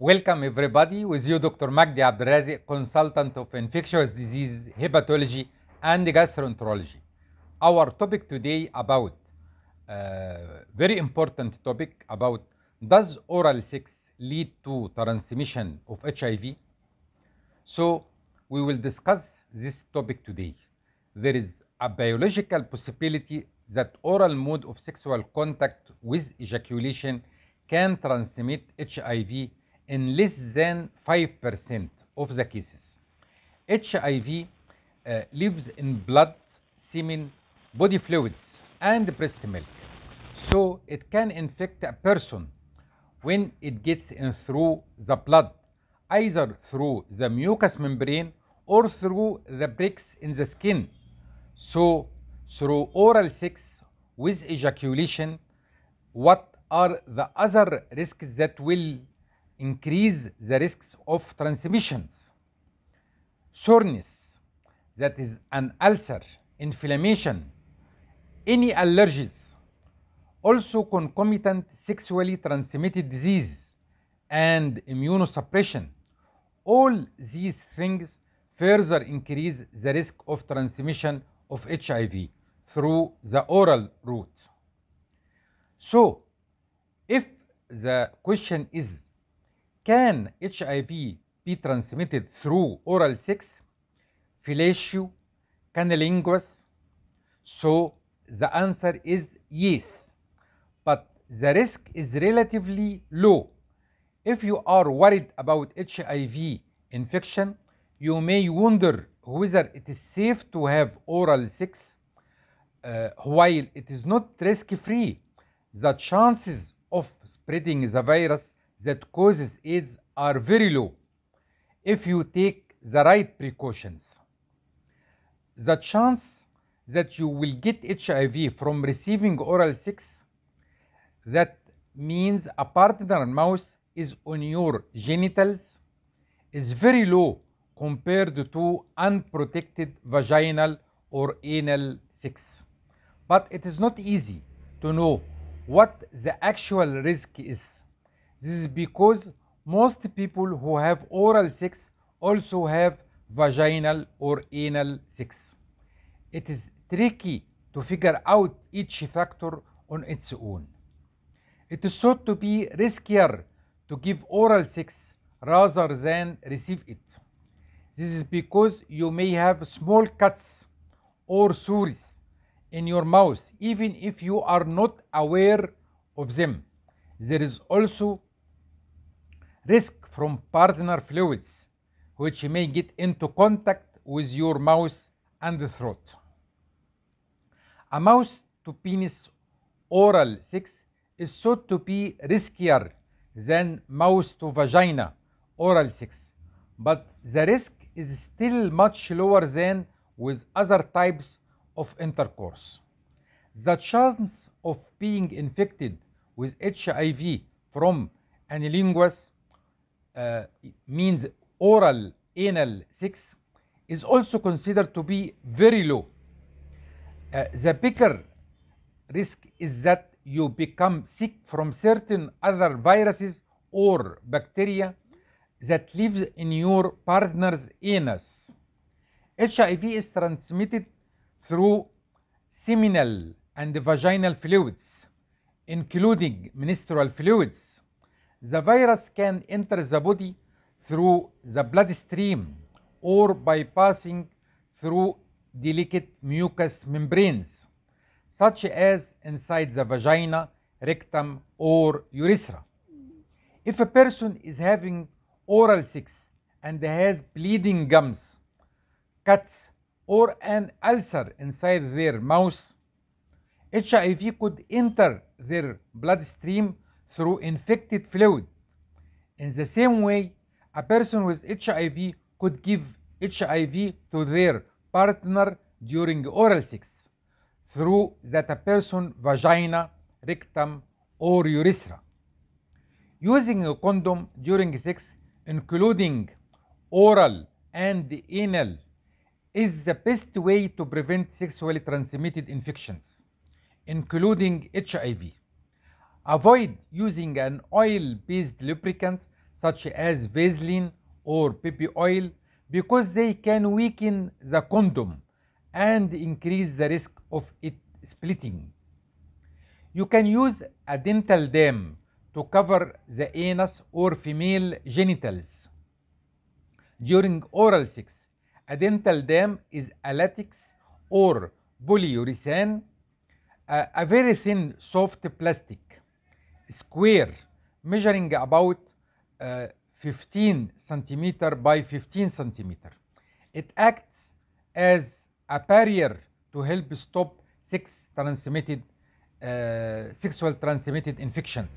Welcome everybody. With you, Dr. Magdi Abduraziq, consultant of infectious disease, hepatology, and gastroenterology. Our topic today about uh, very important topic about does oral sex lead to transmission of HIV? So we will discuss this topic today. There is a biological possibility that oral mode of sexual contact with ejaculation can transmit HIV in less than 5% of the cases. HIV uh, lives in blood, semen, body fluids, and breast milk. So it can infect a person when it gets in through the blood, either through the mucous membrane or through the breaks in the skin. So through oral sex with ejaculation, what are the other risks that will increase the risks of transmissions. Soreness, that is an ulcer, inflammation, any allergies, also concomitant sexually transmitted disease and immunosuppression. All these things further increase the risk of transmission of HIV through the oral route. So, if the question is can HIV be transmitted through oral sex, fellatio, cunnilingus? So the answer is yes, but the risk is relatively low. If you are worried about HIV infection, you may wonder whether it is safe to have oral sex. Uh, while it is not risk-free, the chances of spreading the virus that causes AIDS are very low if you take the right precautions. The chance that you will get HIV from receiving oral sex, that means a partner mouse is on your genitals, is very low compared to unprotected vaginal or anal sex. But it is not easy to know what the actual risk is. This is because most people who have oral sex also have vaginal or anal sex. It is tricky to figure out each factor on its own. It is thought to be riskier to give oral sex rather than receive it. This is because you may have small cuts or sores in your mouth even if you are not aware of them. There is also risk from partner fluids, which may get into contact with your mouth and throat. A mouth to penis oral sex is thought to be riskier than mouth to vagina oral sex, but the risk is still much lower than with other types of intercourse. The chance of being infected with HIV from anilinguous uh, means oral anal sex is also considered to be very low. Uh, the bigger risk is that you become sick from certain other viruses or bacteria that lives in your partner's anus. HIV is transmitted through seminal and vaginal fluids, including menstrual fluids, the virus can enter the body through the bloodstream or by passing through delicate mucous membranes, such as inside the vagina, rectum, or urethra. If a person is having oral sex and has bleeding gums, cuts, or an ulcer inside their mouth, HIV could enter their bloodstream through infected fluid. In the same way, a person with HIV could give HIV to their partner during oral sex through that a person vagina, rectum, or urethra. Using a condom during sex, including oral and anal, is the best way to prevent sexually transmitted infections, including HIV. Avoid using an oil-based lubricant such as Vaseline or baby oil because they can weaken the condom and increase the risk of it splitting. You can use a dental dam to cover the anus or female genitals. During oral sex, a dental dam is a latex or polyurethane, a, a very thin soft plastic square measuring about uh, 15 centimeter by 15 centimeter. It acts as a barrier to help stop sex transmitted uh, sexual transmitted infections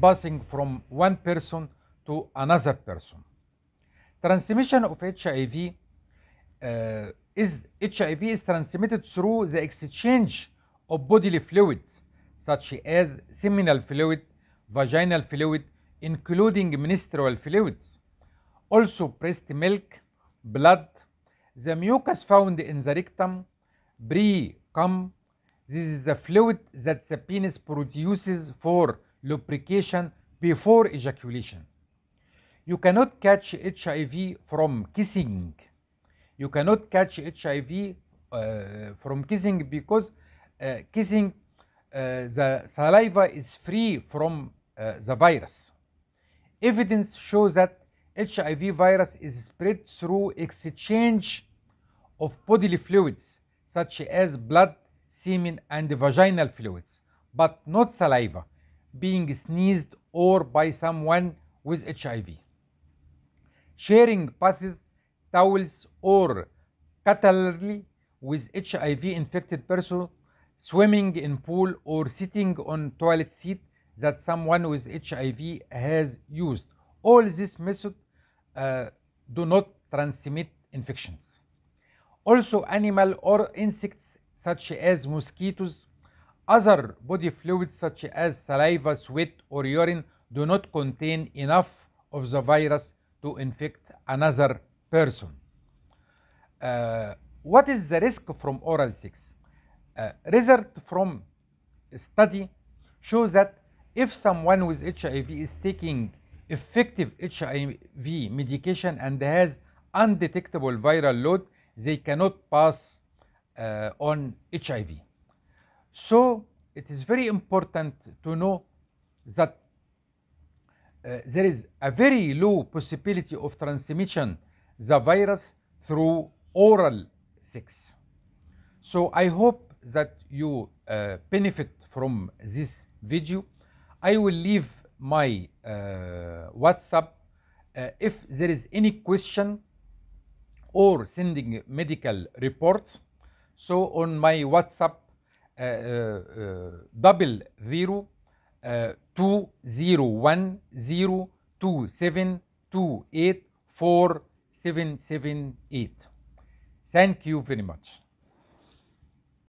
passing from one person to another person. Transmission of HIV uh, is HIV is transmitted through the exchange of bodily fluids such as seminal fluid vaginal fluid including menstrual fluids, also breast milk, blood, the mucus found in the rectum, pre-cum. This is the fluid that the penis produces for lubrication before ejaculation. You cannot catch HIV from kissing. You cannot catch HIV uh, from kissing because uh, kissing uh, the saliva is free from uh, the virus. Evidence shows that HIV virus is spread through exchange of bodily fluids such as blood, semen, and vaginal fluids, but not saliva, being sneezed or by someone with HIV. Sharing passes, towels, or cutlery with HIV infected person swimming in pool or sitting on toilet seat that someone with HIV has used. All these methods uh, do not transmit infections. Also animal or insects such as mosquitoes, other body fluids such as saliva, sweat or urine do not contain enough of the virus to infect another person. Uh, what is the risk from oral sex? uh, result from study shows that if someone with HIV is taking effective HIV medication and has undetectable viral load, they cannot pass uh, on HIV. So it is very important to know that uh, there is a very low possibility of transmission the virus through oral sex. So I hope that you uh, benefit from this video I will leave my uh, WhatsApp uh, if there is any question or sending medical reports so on my WhatsApp uh, uh, double zero two zero one zero two seven two eight four seven seven eight thank you very much